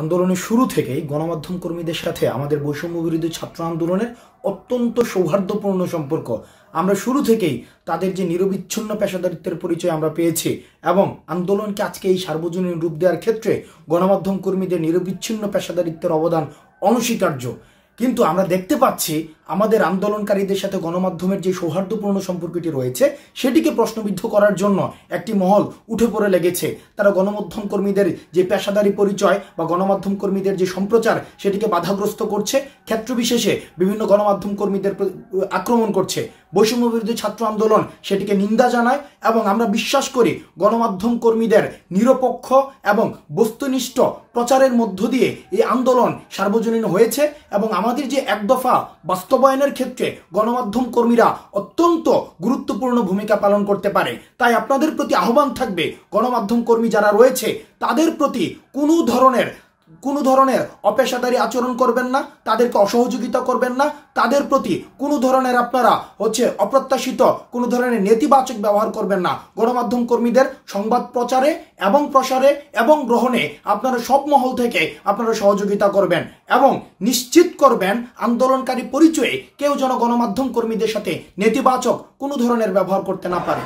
আন্দোলনের শুরু থেকেই গণমাধ্যম কর্মীদের সাথে আমাদের বৈষম্য বিরোধী ছাত্র আন্দোলনের অত্যন্ত সৌহার্দ্যপূর্ণ সম্পর্ক আমরা শুরু থেকেই তাদের যে নিরবিচ্ছিন্ন পেশাদারিত্বের পরিচয় আমরা পেয়েছি এবং আন্দোলনকে আজকে এই সার্বজনীন রূপ দেওয়ার ক্ষেত্রে গণমাধ্যম কর্মীদের নিরবিচ্ছিন্ন পেশাদারিত্বের অবদান অনস্বীকার্য কিন্তু আমরা দেখতে পাচ্ছি আমাদের আন্দোলনকারীদের সাথে গণমাধ্যমের যে সৌহার্দ্যপূর্ণ সম্পর্কটি রয়েছে সেটিকে প্রশ্নবিদ্ধ করার জন্য একটি মহল উঠে পড়ে লেগেছে তারা গণমাধ্যম কর্মীদের যে পেশাদারি পরিচয় বা গণমাধ্যম কর্মীদের যে সম্প্রচার সেটিকে বাধাগ্রস্ত করছে ক্ষেত্রবিশেষে বিভিন্ন গণমাধ্যম কর্মীদের আক্রমণ করছে বৈষম্য বিরোধী ছাত্র আন্দোলন সেটিকে নিন্দা জানায় এবং আমরা বিশ্বাস করি গণমাধ্যম কর্মীদের নিরপেক্ষ এবং বস্তুনিষ্ঠ প্রচারের মধ্য দিয়ে এই আন্দোলন সার্বজনীন হয়েছে এবং আমাদের যে একদফা বাস্তব বাস্তবায়নের ক্ষেত্রে গণমাধ্যম কর্মীরা অত্যন্ত গুরুত্বপূর্ণ ভূমিকা পালন করতে পারে তাই আপনাদের প্রতি আহ্বান থাকবে গণমাধ্যম কর্মী যারা রয়েছে তাদের প্রতি কোনো ধরনের কোনো ধরনের অপেশাদারী আচরণ করবেন না তাদেরকে অসহযোগিতা করবেন না তাদের প্রতি কোনো ধরনের আপনারা হচ্ছে অপ্রত্যাশিত কোনো ধরনের নেতিবাচক ব্যবহার করবেন না গণমাধ্যম কর্মীদের সংবাদ প্রচারে এবং প্রসারে এবং গ্রহণে আপনারা সব মহল থেকে আপনারা সহযোগিতা করবেন এবং নিশ্চিত করবেন আন্দোলনকারী পরিচয়ে কেউ যেন গণমাধ্যম কর্মীদের সাথে নেতিবাচক কোনো ধরনের ব্যবহার করতে না পারে